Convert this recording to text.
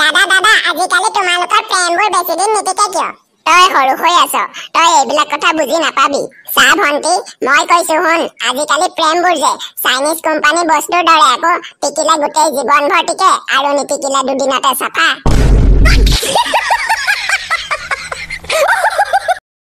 দাদা দাদা আজিকালি তোমালোকৰ প্ৰেমবোৰ বেছি দিন নিটিকে কিয় তই সৰু হৈ আছ তই এইবিলাক কথা বুজি নাপাবি চা ভণ্টি মই কৈছো শুন আজিকালি প্ৰেমবোৰ যে চাইনিজ কোম্পানী বস্তুৰ দৰে আকৌ টিকিলে গোটেই জীৱন ভৰ টিকে আৰু নিটিকিলে দুদিনতে চাফা